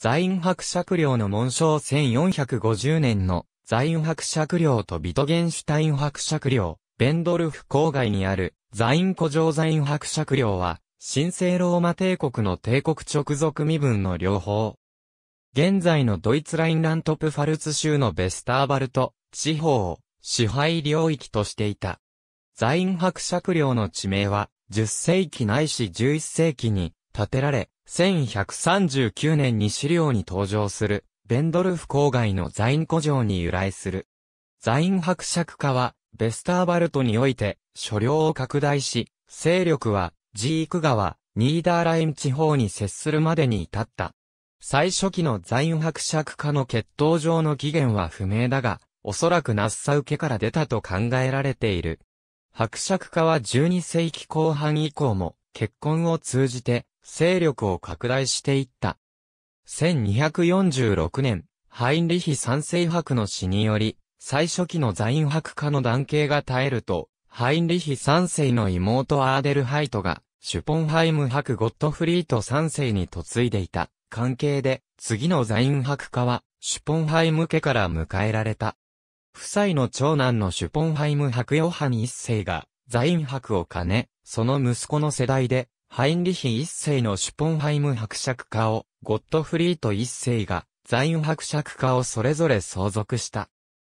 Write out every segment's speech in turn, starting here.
在院伯爵領の紋章1450年の在院伯爵領とビトゲンシュタイン伯爵領、ベンドルフ郊外にある在院古城在院伯爵領は、神聖ローマ帝国の帝国直属身分の両方。現在のドイツラインラントプファルツ州のベスターバルト地方を支配領域としていた。在院伯爵領の地名は、10世紀ないし11世紀に建てられ、1139年に資料に登場する、ベンドルフ郊外のザイン古城に由来する。ザイン伯爵家は、ベスターバルトにおいて、所領を拡大し、勢力は、ジーク川、ニーダーライン地方に接するまでに至った。最初期のザイン伯爵家の血統上の起源は不明だが、おそらくナッサウ家から出たと考えられている。伯爵家は12世紀後半以降も、結婚を通じて、勢力を拡大していった。1246年、ハインリヒ三世伯の死により、最初期のザイン伯家の男系が絶えると、ハインリヒ三世の妹アーデルハイトが、シュポンハイム伯ゴットフリート三世に嫁いでいた関係で、次のザイン伯家は、シュポンハイム家から迎えられた。夫妻の長男のシュポンハイム伯ヨハニ一世が、ザイン伯を兼ね、その息子の世代で、ハインリヒ一世のシュポンハイム伯爵家を、ゴットフリート一世が、ザイン伯爵家をそれぞれ相続した。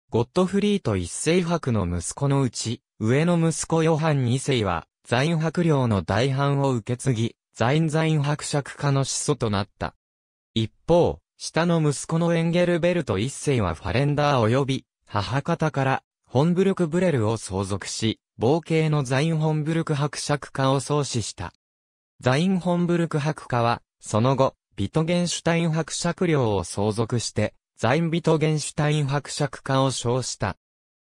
ゴットフリート一世伯の息子のうち、上の息子ヨハン二世は、ザイン伯領の大半を受け継ぎ、ザインザイン伯爵家の始祖となった。一方、下の息子のエンゲルベルト一世はファレンダー及び、母方から、ホンブルクブレルを相続し、冒険のザインホンブルク伯爵家を創始した。ザインホンブルク伯家は、その後、ビトゲンシュタイン伯爵領を相続して、ザインビトゲンシュタイン伯爵家を称した。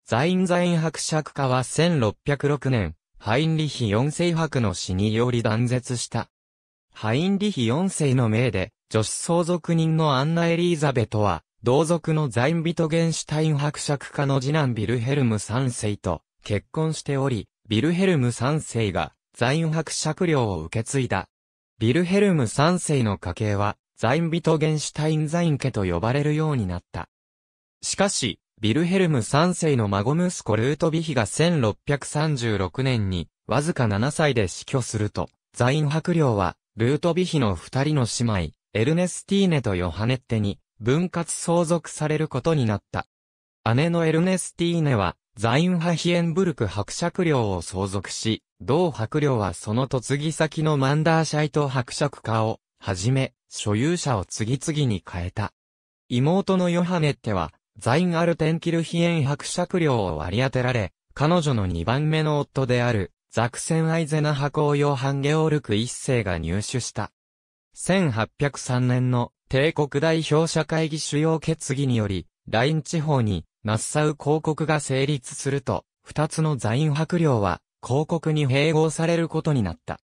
ザインザイン伯爵家は1606年、ハインリヒ4世伯の死により断絶した。ハインリヒ4世の命で、女子相続人のアンナ・エリーザベトは、同族のザインビトゲンシュタイン伯爵家の次男ビルヘルム3世と結婚しており、ビルヘルム3世がザイン伯爵領を受け継いだ。ビルヘルム三世の家系は、ザインビトゲンシュタインザイン家と呼ばれるようになった。しかし、ビルヘルム三世の孫息子ルートビヒが1636年に、わずか7歳で死去すると、ザイン伯領は、ルートビヒの二人の姉妹、エルネスティーネとヨハネッテに、分割相続されることになった。姉のエルネスティーネは、ザインハヒエンブルク伯爵領を相続し、同伯領はその嫁ぎ先のマンダーシャイト伯爵家を、はじめ、所有者を次々に変えた。妹のヨハネッテは、ザインアルテンキルヒエン伯爵領を割り当てられ、彼女の2番目の夫である、ザクセンアイゼナ派公ヨハンゲオルク一世が入手した。1803年の帝国代表者会議主要決議により、ライン地方にナッサウ公国が成立すると、二つのザイン伯領は、公国に併合されることになった。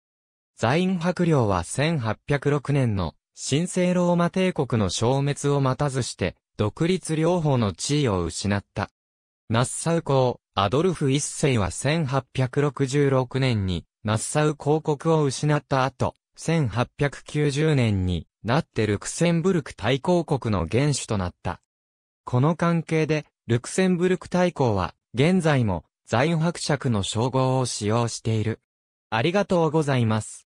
ザイン伯領は1806年の神聖ローマ帝国の消滅を待たずして、独立両方の地位を失った。ナッサウ公、アドルフ一世は1866年に、ナッサウ公国を失った後、1890年になってルクセンブルク大公国の元首となった。この関係で、ルクセンブルク大公は、現在も、ザイン伯爵の称号を使用している。ありがとうございます。